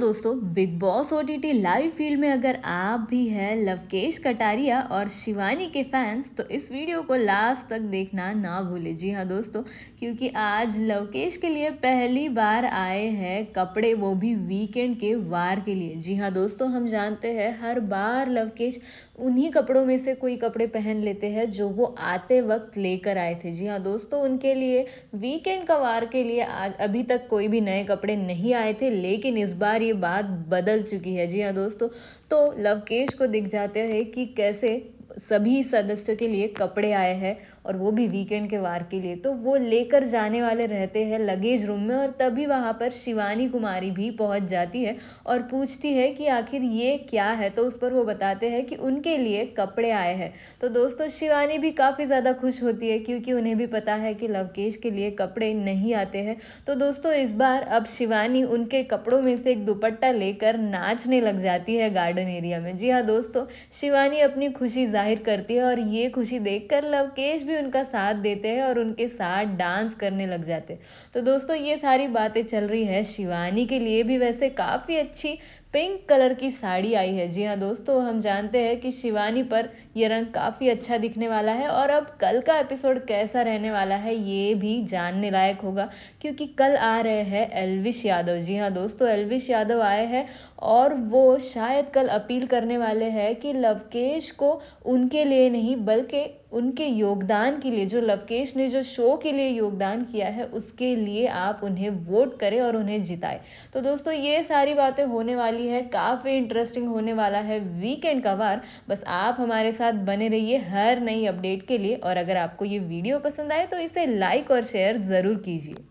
दोस्तों Bigg Boss O live field में अगर आप भी हैं लवकेश कटारिया और शिवानी के फैंस तो इस वीडियो को लास्ट तक देखना ना भूले जी हाँ दोस्तों क्योंकि आज लवकेश के लिए पहली बार आए हैं कपड़े वो भी वीकेंड के वार के लिए जी हाँ दोस्तों हम जानते हैं हर बार लवकेश उन्हीं कपड़ों में से कोई कपड़े पहन लेते हैं जो वो आते वक्त लेकर आए थे जी हाँ दोस्तों उनके लिए वीकेंड का वार के लिए आज अभी तक कोई भी नए कपड़े नहीं आए थे लेकिन इस बार ये बात बदल चुकी है जी हाँ दोस्तों तो लवकेश को दिख जाते हैं कि कैसे सभी सदस्यों के लिए कपड़े आए हैं और वो भी वीकेंड के वार के लिए तो वो लेकर जाने वाले रहते हैं लगेज रूम में और तभी वहाँ पर शिवानी कुमारी भी पहुँच जाती है और पूछती है कि आखिर ये क्या है तो उस पर वो बताते हैं कि उनके लिए कपड़े आए हैं तो दोस्तों शिवानी भी काफ़ी ज़्यादा खुश होती है क्योंकि उन्हें भी पता है कि लवकेश के लिए कपड़े नहीं आते हैं तो दोस्तों इस बार अब शिवानी उनके कपड़ों में से एक दुपट्टा लेकर नाचने लग जाती है गार्डन एरिया में जी हाँ दोस्तों शिवानी अपनी खुशी जाहिर जाहिर करती है और ये खुशी देखकर लवकेश भी उनका साथ देते हैं और उनके साथ डांस करने लग जाते हैं तो दोस्तों ये सारी बातें चल रही है शिवानी के लिए भी वैसे काफ़ी अच्छी पिंक कलर की साड़ी आई है जी हाँ दोस्तों हम जानते हैं कि शिवानी पर यह रंग काफ़ी अच्छा दिखने वाला है और अब कल का एपिसोड कैसा रहने वाला है ये भी जानने लायक होगा क्योंकि कल आ रहे हैं एलविश यादव जी हाँ दोस्तों एलविश यादव आए हैं और वो शायद कल अपील करने वाले हैं कि लवकेश को उनके लिए नहीं बल्कि उनके योगदान के लिए जो लवकेश ने जो शो के लिए योगदान किया है उसके लिए आप उन्हें वोट करें और उन्हें जिताए तो दोस्तों ये सारी बातें होने वाली वाली है काफ़ी इंटरेस्टिंग होने वाला है वीकेंड का वार बस आप हमारे साथ बने रहिए हर नई अपडेट के लिए और अगर आपको ये वीडियो पसंद आए तो इसे लाइक और शेयर ज़रूर कीजिए